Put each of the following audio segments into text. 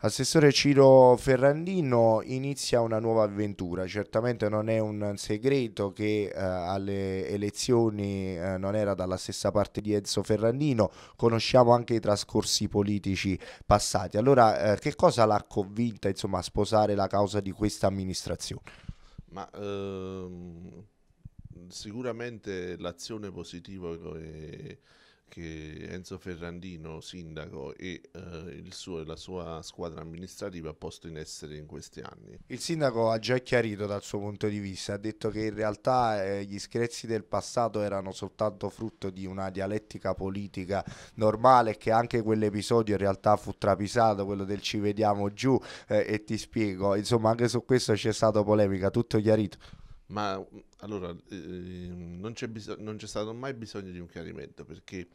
Assessore Ciro Ferrandino inizia una nuova avventura, certamente non è un segreto che eh, alle elezioni eh, non era dalla stessa parte di Enzo Ferrandino, conosciamo anche i trascorsi politici passati. Allora eh, che cosa l'ha convinta insomma, a sposare la causa di questa amministrazione? Ma, ehm, sicuramente l'azione positiva che che Enzo Ferrandino, sindaco e eh, suo, la sua squadra amministrativa ha posto in essere in questi anni. Il sindaco ha già chiarito dal suo punto di vista, ha detto che in realtà eh, gli screzi del passato erano soltanto frutto di una dialettica politica normale che anche quell'episodio in realtà fu trapisato, quello del ci vediamo giù eh, e ti spiego, insomma anche su questo c'è stata polemica, tutto chiarito. Ma allora eh, non, c'è bisog- non c'è stato mai bisogno di un chiarimento perché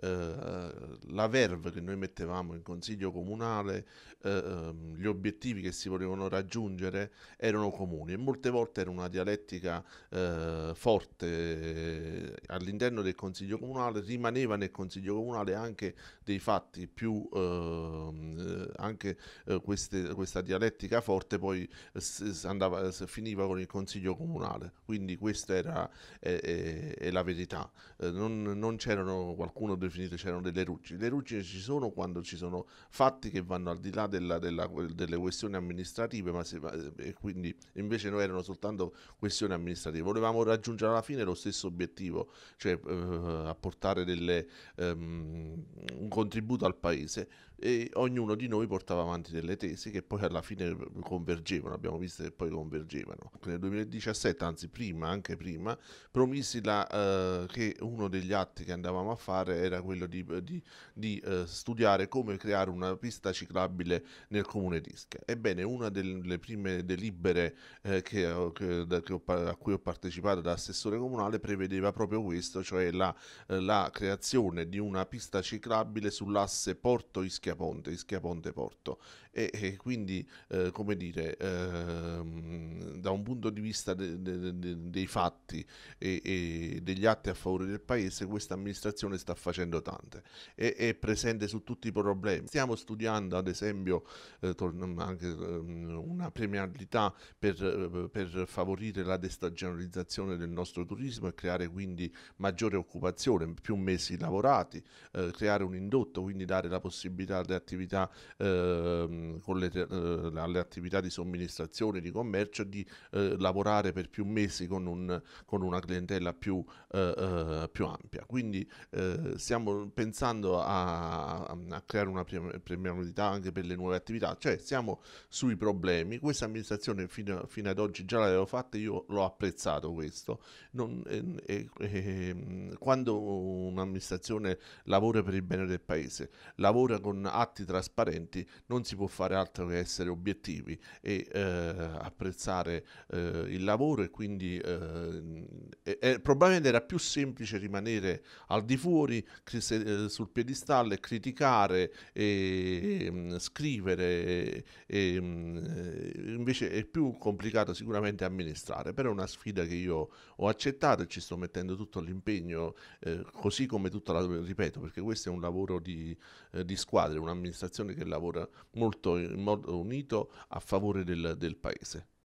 eh, la verve che noi mettevamo in consiglio comunale, eh, ehm, gli obiettivi che si volevano raggiungere erano comuni e molte volte era una dialettica eh, forte eh, all'interno del consiglio comunale, rimaneva nel consiglio comunale anche dei fatti più, ehm, eh, anche eh, queste, questa dialettica forte poi andava, finiva con il consiglio comunale, quindi questa era è, è, è la verità, non, non c'erano qualcuno del definite c'erano delle ruggini. Le ruggini ci sono quando ci sono fatti che vanno al di là della, della, delle questioni amministrative, ma se, e quindi invece noi erano soltanto questioni amministrative. Volevamo raggiungere alla fine lo stesso obiettivo, cioè eh, apportare delle, um, un contributo al paese e ognuno di noi portava avanti delle tesi che poi alla fine convergevano, abbiamo visto che poi convergevano. Nel 2017, anzi prima, anche prima, promisi la, eh, che uno degli atti che andavamo a fare era era quello di, eh, di, di eh, studiare come creare una pista ciclabile nel comune di Ischia. Ebbene, una delle prime delibere eh, che, eh, che, da, che ho, a cui ho partecipato da assessore comunale prevedeva proprio questo, cioè la, eh, la creazione di una pista ciclabile sull'asse Porto Ischia Ponte, Ischia Ponte Porto. E, e quindi, eh, come dire, ehm, da un punto di vista de, de, de, dei fatti e, e degli atti a favore del paese, questa amministrazione sta facendo facendo tante e è presente su tutti i problemi. Stiamo studiando ad esempio eh, mm, anche, eh, una premialità per, eh, per favorire la destagionalizzazione del nostro turismo e creare quindi maggiore occupazione, più mesi lavorati, eh, creare un indotto, quindi dare la possibilità alle attività, eh, le, eh, alle attività di somministrazione, di commercio, di eh, lavorare per più mesi con, un, con una clientela più, eh, più ampia. Quindi stiamo stiamo pensando a, a creare una premialità anche per le nuove attività, cioè siamo sui problemi. Questa amministrazione fino, fino ad oggi già l'avevo fatta, io l'ho apprezzato questo. Non, eh, eh, quando un'amministrazione lavora per il bene del paese, lavora con atti trasparenti, non si può fare altro che essere obiettivi e eh, apprezzare eh, il lavoro e quindi eh, probabilmente era più semplice rimanere al di fuori eh, sul piedistallo e criticare e, mm, scrivere e, mm, eh, invece è più complicato sicuramente amministrare però è una sfida che io ho accettato e ci sto mettendo tutto l'impegno eh, così come tutta la ripeto perché questo è un lavoro di, di squadra un'amministrazione che lavora molto in modo unito a favore del, del paese